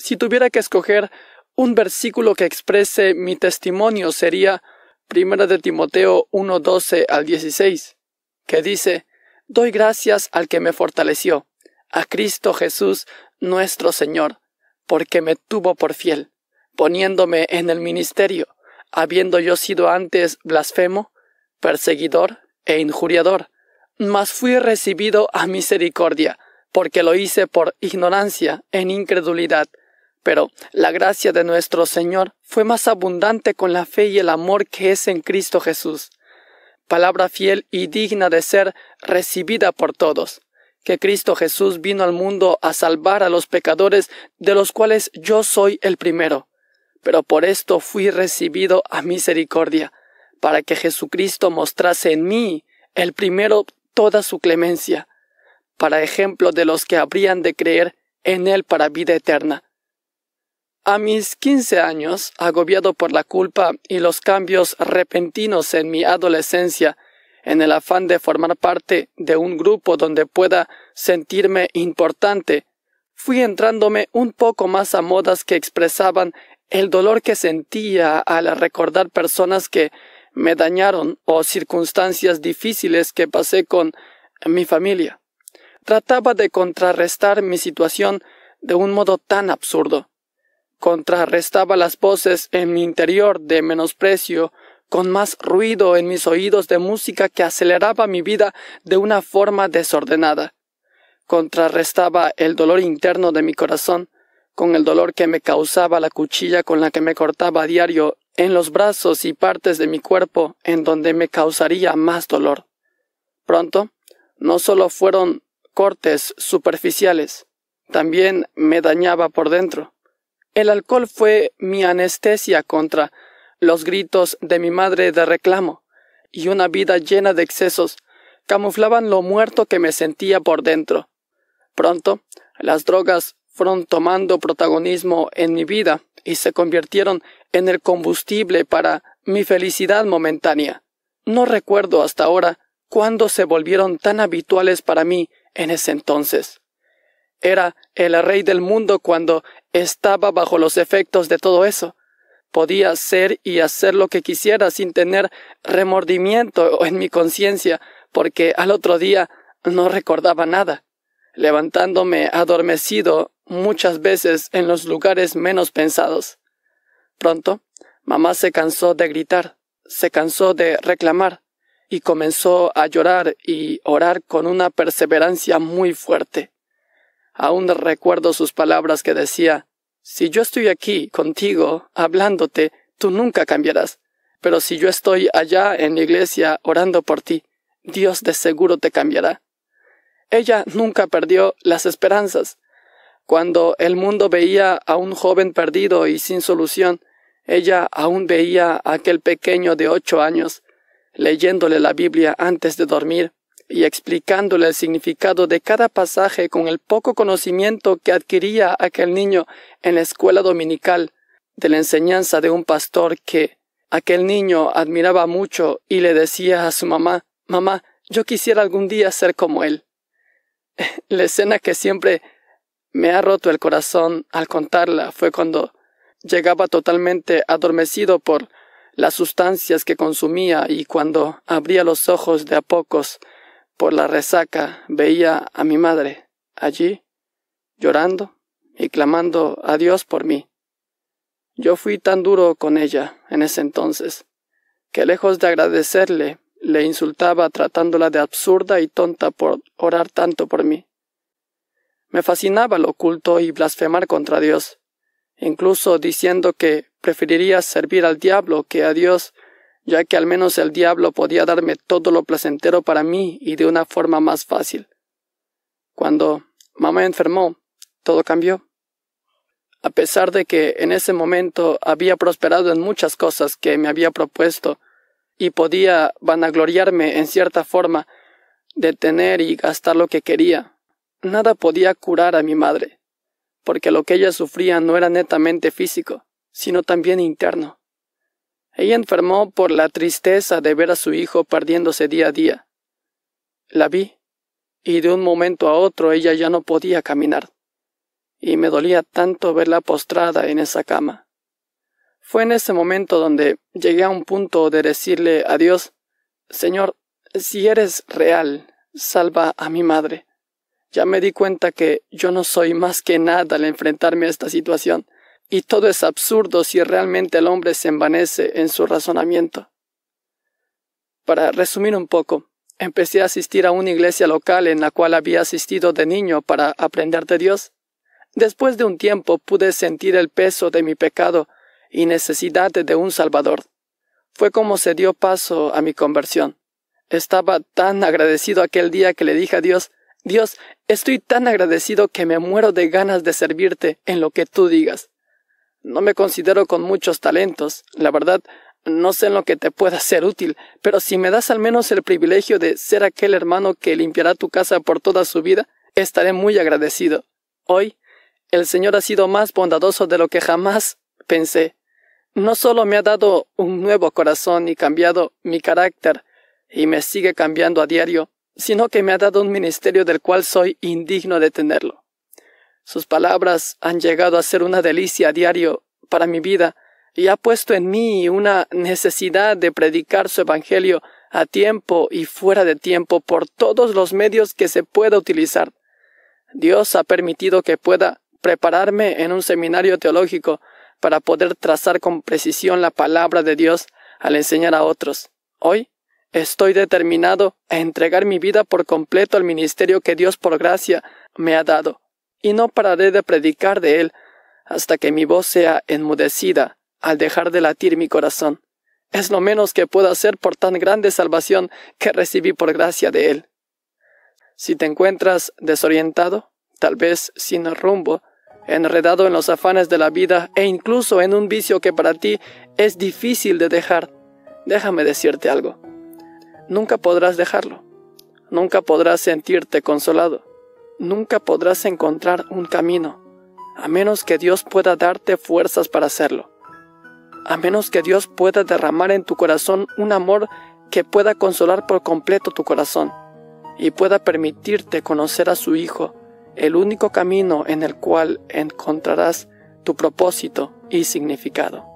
Si tuviera que escoger un versículo que exprese mi testimonio sería Primera de Timoteo 1:12 al 16, que dice: Doy gracias al que me fortaleció, a Cristo Jesús nuestro Señor, porque me tuvo por fiel, poniéndome en el ministerio, habiendo yo sido antes blasfemo, perseguidor e injuriador, mas fui recibido a misericordia, porque lo hice por ignorancia en incredulidad, pero la gracia de nuestro Señor fue más abundante con la fe y el amor que es en Cristo Jesús. Palabra fiel y digna de ser recibida por todos, que Cristo Jesús vino al mundo a salvar a los pecadores, de los cuales yo soy el primero. Pero por esto fui recibido a misericordia, para que Jesucristo mostrase en mí, el primero, toda su clemencia, para ejemplo de los que habrían de creer en Él para vida eterna a mis quince años, agobiado por la culpa y los cambios repentinos en mi adolescencia, en el afán de formar parte de un grupo donde pueda sentirme importante, fui entrándome un poco más a modas que expresaban el dolor que sentía al recordar personas que me dañaron o circunstancias difíciles que pasé con mi familia. Trataba de contrarrestar mi situación de un modo tan absurdo contrarrestaba las voces en mi interior de menosprecio con más ruido en mis oídos de música que aceleraba mi vida de una forma desordenada. Contrarrestaba el dolor interno de mi corazón con el dolor que me causaba la cuchilla con la que me cortaba a diario en los brazos y partes de mi cuerpo en donde me causaría más dolor. Pronto, no solo fueron cortes superficiales, también me dañaba por dentro. El alcohol fue mi anestesia contra los gritos de mi madre de reclamo, y una vida llena de excesos camuflaban lo muerto que me sentía por dentro. Pronto, las drogas fueron tomando protagonismo en mi vida y se convirtieron en el combustible para mi felicidad momentánea. No recuerdo hasta ahora cuándo se volvieron tan habituales para mí en ese entonces. Era el rey del mundo cuando estaba bajo los efectos de todo eso. Podía ser y hacer lo que quisiera sin tener remordimiento en mi conciencia, porque al otro día no recordaba nada. Levantándome adormecido muchas veces en los lugares menos pensados. Pronto, mamá se cansó de gritar, se cansó de reclamar, y comenzó a llorar y orar con una perseverancia muy fuerte. Aún recuerdo sus palabras que decía, si yo estoy aquí contigo, hablándote, tú nunca cambiarás. Pero si yo estoy allá en la iglesia orando por ti, Dios de seguro te cambiará. Ella nunca perdió las esperanzas. Cuando el mundo veía a un joven perdido y sin solución, ella aún veía a aquel pequeño de ocho años, leyéndole la Biblia antes de dormir, y explicándole el significado de cada pasaje con el poco conocimiento que adquiría aquel niño en la escuela dominical de la enseñanza de un pastor que aquel niño admiraba mucho y le decía a su mamá Mamá, yo quisiera algún día ser como él. La escena que siempre me ha roto el corazón al contarla fue cuando llegaba totalmente adormecido por las sustancias que consumía y cuando abría los ojos de a pocos por la resaca veía a mi madre allí, llorando y clamando a Dios por mí. Yo fui tan duro con ella en ese entonces, que lejos de agradecerle, le insultaba tratándola de absurda y tonta por orar tanto por mí. Me fascinaba lo oculto y blasfemar contra Dios, incluso diciendo que preferiría servir al diablo que a Dios ya que al menos el diablo podía darme todo lo placentero para mí y de una forma más fácil. Cuando mamá enfermó, todo cambió. A pesar de que en ese momento había prosperado en muchas cosas que me había propuesto y podía vanagloriarme en cierta forma de tener y gastar lo que quería, nada podía curar a mi madre, porque lo que ella sufría no era netamente físico, sino también interno. Ella enfermó por la tristeza de ver a su hijo perdiéndose día a día. La vi, y de un momento a otro ella ya no podía caminar, y me dolía tanto verla postrada en esa cama. Fue en ese momento donde llegué a un punto de decirle a Dios, Señor, si eres real, salva a mi madre. Ya me di cuenta que yo no soy más que nada al enfrentarme a esta situación. Y todo es absurdo si realmente el hombre se envanece en su razonamiento. Para resumir un poco, empecé a asistir a una iglesia local en la cual había asistido de niño para aprender de Dios. Después de un tiempo pude sentir el peso de mi pecado y necesidad de un Salvador. Fue como se dio paso a mi conversión. Estaba tan agradecido aquel día que le dije a Dios, Dios, estoy tan agradecido que me muero de ganas de servirte en lo que tú digas. No me considero con muchos talentos, la verdad, no sé en lo que te pueda ser útil, pero si me das al menos el privilegio de ser aquel hermano que limpiará tu casa por toda su vida, estaré muy agradecido. Hoy, el Señor ha sido más bondadoso de lo que jamás pensé. No solo me ha dado un nuevo corazón y cambiado mi carácter, y me sigue cambiando a diario, sino que me ha dado un ministerio del cual soy indigno de tenerlo. Sus palabras han llegado a ser una delicia a diario para mi vida y ha puesto en mí una necesidad de predicar su Evangelio a tiempo y fuera de tiempo por todos los medios que se pueda utilizar. Dios ha permitido que pueda prepararme en un seminario teológico para poder trazar con precisión la palabra de Dios al enseñar a otros. Hoy estoy determinado a entregar mi vida por completo al ministerio que Dios por gracia me ha dado y no pararé de predicar de él hasta que mi voz sea enmudecida al dejar de latir mi corazón. Es lo menos que puedo hacer por tan grande salvación que recibí por gracia de él. Si te encuentras desorientado, tal vez sin rumbo, enredado en los afanes de la vida e incluso en un vicio que para ti es difícil de dejar, déjame decirte algo. Nunca podrás dejarlo. Nunca podrás sentirte consolado nunca podrás encontrar un camino, a menos que Dios pueda darte fuerzas para hacerlo, a menos que Dios pueda derramar en tu corazón un amor que pueda consolar por completo tu corazón y pueda permitirte conocer a su Hijo, el único camino en el cual encontrarás tu propósito y significado.